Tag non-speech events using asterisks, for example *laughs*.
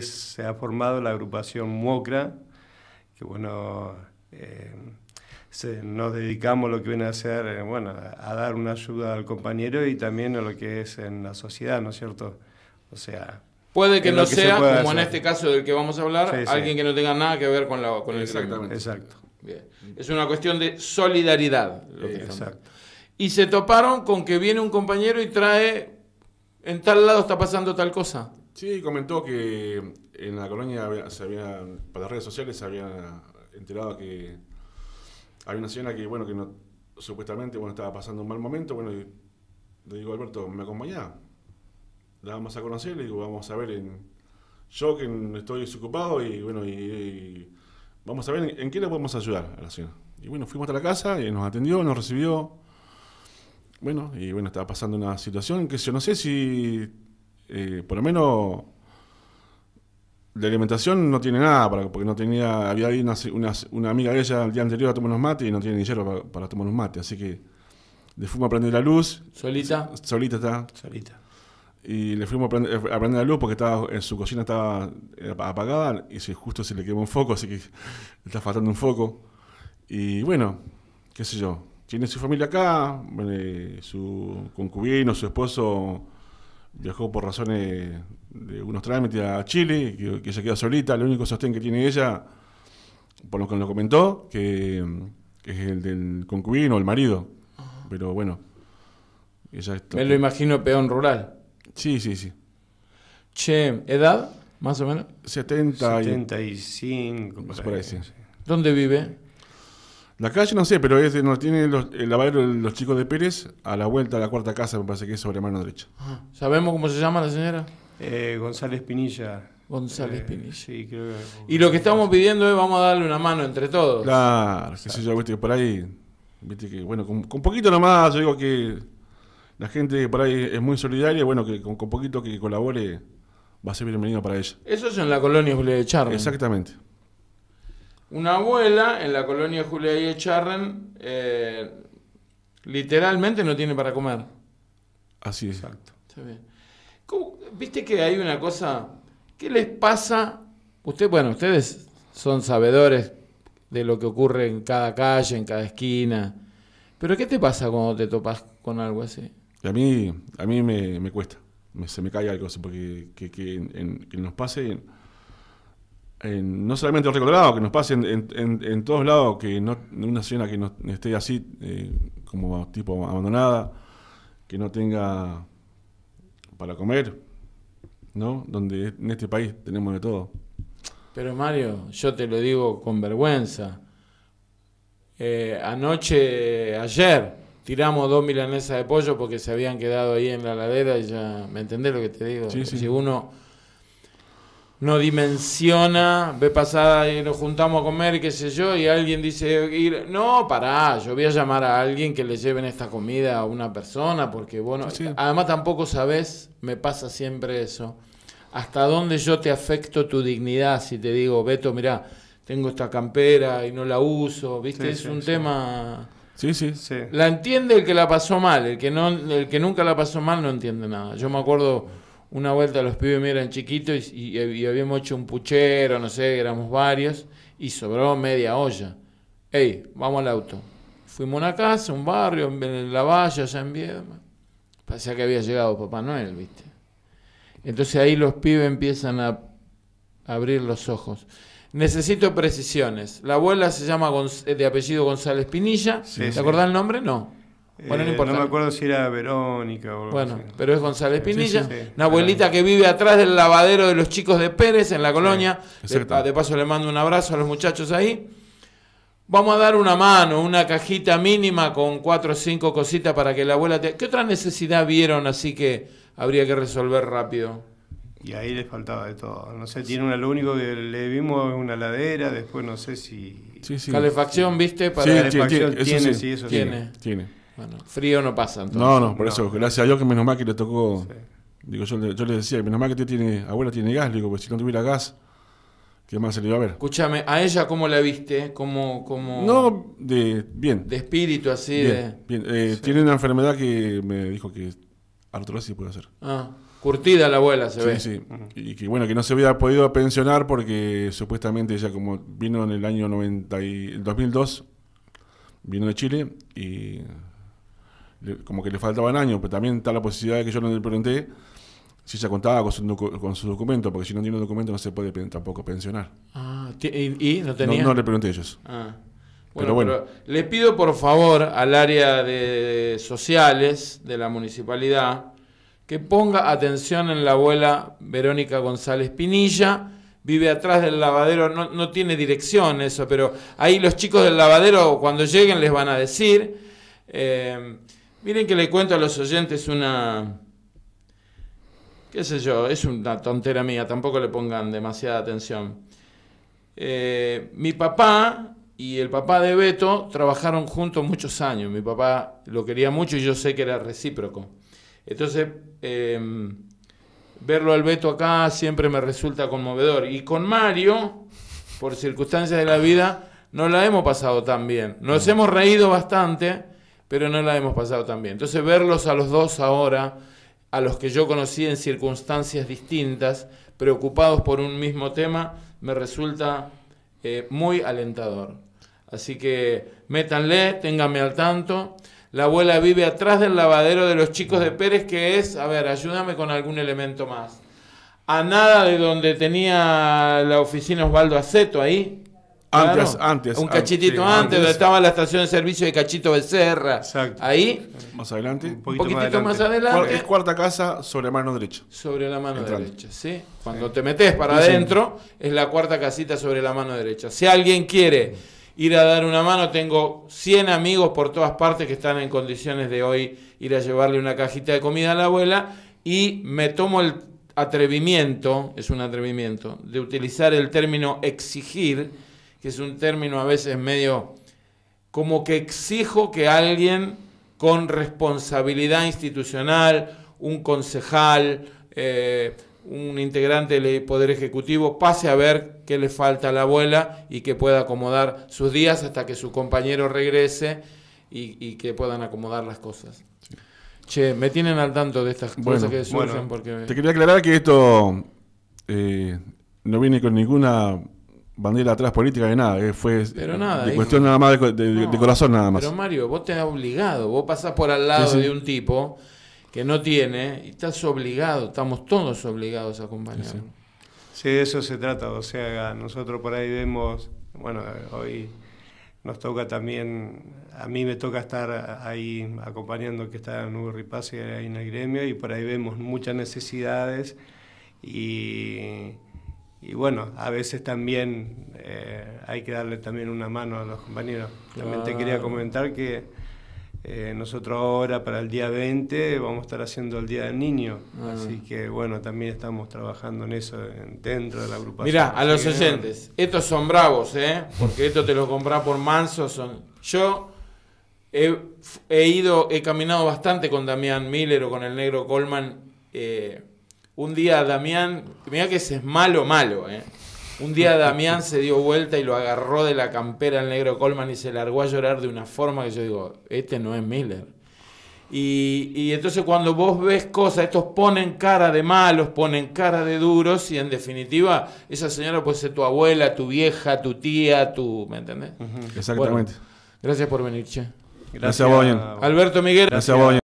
Se ha formado la agrupación MOCRA, que bueno, eh, nos dedicamos lo que viene a ser, eh, bueno, a dar una ayuda al compañero y también a lo que es en la sociedad, ¿no es cierto? O sea... Puede que no sea, como en este caso del que vamos a hablar, alguien que no tenga nada que ver con, la, Exactamente. Exacto. Es una cuestión de solidaridad. Lo que Exacto. Y se toparon con que viene un compañero y trae, en tal lado está pasando tal cosa. Sí, comentó que en la colonia se había, para las redes sociales se había enterado que había una señora que, bueno, que no, supuestamente bueno, estaba pasando un mal momento. Bueno, le digo, Alberto, ¿me acompañá? La vamos a conocer, le digo, vamos a ver en, yo que estoy desocupado y bueno, y, vamos a ver en, en, qué le podemos ayudar a la señora. Y bueno, fuimos hasta la casa y nos atendió, nos recibió. Bueno, y bueno, estaba pasando una situación que yo no sé si eh, por lo menos de alimentación no tiene nada, porque no tenía, había una, amiga de ella el día anterior a tomar unos mates y no tiene dinero para, para, tomar unos mates, así que le fuimos a prender la luz. ¿Solita? Solita está. Solita. Y le fuimos a eh, prender, a la luz porque estaba en su cocina estaba eh, apagada y justo se le quemó un foco, así que *laughs* está faltando un foco. Y bueno, qué sé yo, tiene su familia acá, su concubino, su esposo viajó por razones de unos trámites a Chile, que, se ella queda solita, el único sostén que tiene ella, por lo que nos comentó, que, es el del concubino, el marido. Pero bueno, Me lo imagino peón rural. Sí, sí, sí. Che, ¿edad? Más o menos. 70 75. Más por ¿Dónde vive? La calle no sé, pero es, no, tiene los, el lavadero los chicos de Pérez a la vuelta a la cuarta casa, me parece que es sobre mano derecha. Ah, ¿Sabemos cómo se llama la señora? Eh, González Pinilla. González eh, Pinilla. Sí, creo que. Y lo que estamos pidiendo es vamos a darle una mano entre todos. Claro, que sé yo, viste que por ahí. Viste que, bueno, con, poquito nomás, yo digo que la gente por ahí es muy solidaria, bueno, que con, poquito que colabore va a ser bienvenido para ella. Eso es en la colonia de Charly. Exactamente una abuela en la colonia Julia y Echarren eh, literalmente no tiene para comer. Así es. Exacto. ¿Viste que hay una cosa? ¿Qué les pasa? Usted, bueno, ustedes son sabedores de lo que ocurre en cada calle, en cada esquina. Pero ¿qué te pasa cuando te topas con algo así? a mí, a mí me, cuesta. se me cae algo así, porque que nos pase no solamente en que nos pase en, todos lados, que no, una ciudad que no esté así, eh, como tipo abandonada, que no tenga para comer, ¿no? Donde en este país tenemos de todo. Pero Mario, yo te lo digo con vergüenza. Eh, anoche, ayer, tiramos dos milanesas de pollo porque se habían quedado ahí en la ladera y ya, ¿me entendés lo que te digo? Sí, sí. uno no dimensiona, ve pasada y nos juntamos a comer, qué sé yo, y alguien dice, no, pará, yo voy a llamar a alguien que le lleven esta comida a una persona, porque bueno, además tampoco sabes, me pasa siempre eso, hasta dónde yo te afecto tu dignidad si te digo, Beto, mira tengo esta campera y no la uso, viste, es un tema... Sí, sí, sí. La entiende el que la pasó mal, el que, no, el que nunca la pasó mal no entiende nada. Yo me acuerdo una vuelta los pibes me eran chiquitos y, habíamos hecho un puchero, no sé, éramos varios, y sobró media olla. Ey, vamos al auto. Fuimos a una casa, un barrio, en la valla, allá en Viedma. Parecía que había llegado Papá Noel, ¿viste? Entonces ahí los pibes empiezan a abrir los ojos. Necesito precisiones. La abuela se llama de apellido González Pinilla. ¿Se ¿Te acordás el nombre? No no, eh, me acuerdo si era Verónica o algo Bueno, pero es González Pinilla, una abuelita que vive atrás del lavadero de los chicos de Pérez en la colonia. De, paso le mando un abrazo a los muchachos ahí. Vamos a dar una mano, una cajita mínima con cuatro o cinco cositas para que la abuela ¿Qué otra necesidad vieron así que habría que resolver rápido? Y ahí les faltaba de todo. No sé, tiene una, lo único que le vimos es una ladera, después no sé si... Calefacción, ¿viste? Para... Calefacción tiene, eso tiene. tiene. Bueno, frío no pasa. Entonces. No, no, por eso, gracias a Dios que menos mal que le tocó. Digo, yo, yo le decía, menos mal que tiene, abuela tiene gas, digo, pues si no tuviera gas, ¿qué más se le iba a ver? Escúchame, ¿a ella cómo la viste? ¿Cómo, cómo... No, de, bien. De espíritu, así. Bien, eh, Tiene una enfermedad que me dijo que artrosis puede hacer. Ah, curtida la abuela, se ve. Sí, sí. Y que bueno, que no se había podido pensionar porque supuestamente ella, como vino en el año 90 y, 2002, vino de Chile y como que le faltaban años, pero también está la posibilidad de que yo no le pregunté si ella contaba con su, documento, porque si no tiene un documento no se puede tampoco pensionar. Ah, ¿y, no tenía? No, le pregunté a ellos. Ah. Bueno, pero bueno. pido por favor al área de sociales de la municipalidad que ponga atención en la abuela Verónica González Pinilla. Vive atrás del lavadero, no, tiene dirección eso, pero ahí los chicos del lavadero cuando lleguen les van a decir. Eh, Miren que le cuento a los oyentes una... qué sé yo, es una tontera mía, tampoco le pongan demasiada atención. Eh, mi papá y el papá de Beto trabajaron juntos muchos años. Mi papá lo quería mucho y yo sé que era recíproco. Entonces, em, verlo al Beto acá siempre me resulta conmovedor. Y con Mario, por circunstancias de la vida, no la hemos pasado tan bien. Nos mm. hemos reído bastante pero no la hemos pasado tan bien. Entonces verlos a los dos ahora, a los que yo conocí en circunstancias distintas, preocupados por un mismo tema, me resulta eh, muy alentador. Así que métanle, ténganme al tanto. La abuela vive atrás del lavadero de los chicos de Pérez, que es, a ver, ayúdame con algún elemento más. A nada de donde tenía la oficina Osvaldo Aceto ahí, antes, antes. Un cachitito antes, donde estaba la estación de servicio de Cachito Becerra. Exacto. Ahí. Más adelante. Un poquitito, más adelante. Más cuarta casa sobre la mano derecha. Sobre la mano derecha, ¿sí? Cuando te metes para adentro, es la cuarta casita sobre la mano derecha. Si alguien quiere ir a dar una mano, tengo 100 amigos por todas partes que están en condiciones de hoy ir a llevarle una cajita de comida a la abuela y me tomo el atrevimiento, es un atrevimiento, de utilizar el término exigir que es un término a veces medio como que exijo que alguien con responsabilidad institucional, un concejal, eh, un integrante del Poder Ejecutivo, pase a ver qué le falta a la abuela y que pueda acomodar sus días hasta que su compañero regrese y, que puedan acomodar las cosas. Che, me tienen al tanto de estas cosas que surgen bueno, porque... Te quería aclarar que esto eh, no viene con ninguna bandera atrás política de nada, fue de cuestión nada más de, corazón nada más. Pero Mario, vos te has obligado, vos pasás por al lado de un tipo que no tiene y estás obligado, estamos todos obligados a acompañarlo. Sí, de eso se trata, o sea, nosotros por ahí vemos, bueno, hoy nos toca también, a mí me toca estar ahí acompañando que está en Ripaz y en el gremio y por ahí vemos muchas necesidades y y bueno, a veces también eh, hay que darle también una mano a los compañeros. También te quería comentar que eh, nosotros ahora para el día 20 vamos a estar haciendo el Día del Niño, ah. así que bueno, también estamos trabajando en eso dentro de la agrupación. Mirá, a los oyentes, estos son bravos, ¿eh? porque esto te lo comprás por manso. Son... Yo he, ido, he caminado bastante con Damián Miller o con el negro Coleman. Eh, un día Damián, mira que ese es malo, malo, eh. Un día Damián se dio vuelta y lo agarró de la campera el negro Colman y se largó a llorar de una forma que yo digo, este no es Miller. Y, entonces cuando vos ves cosas, estos ponen cara de malos, ponen cara de duros y en definitiva esa señora puede ser tu abuela, tu vieja, tu tía, tu... ¿Me entendés? Exactamente. gracias por venir, Che. Gracias, Alberto Miguel. Gracias,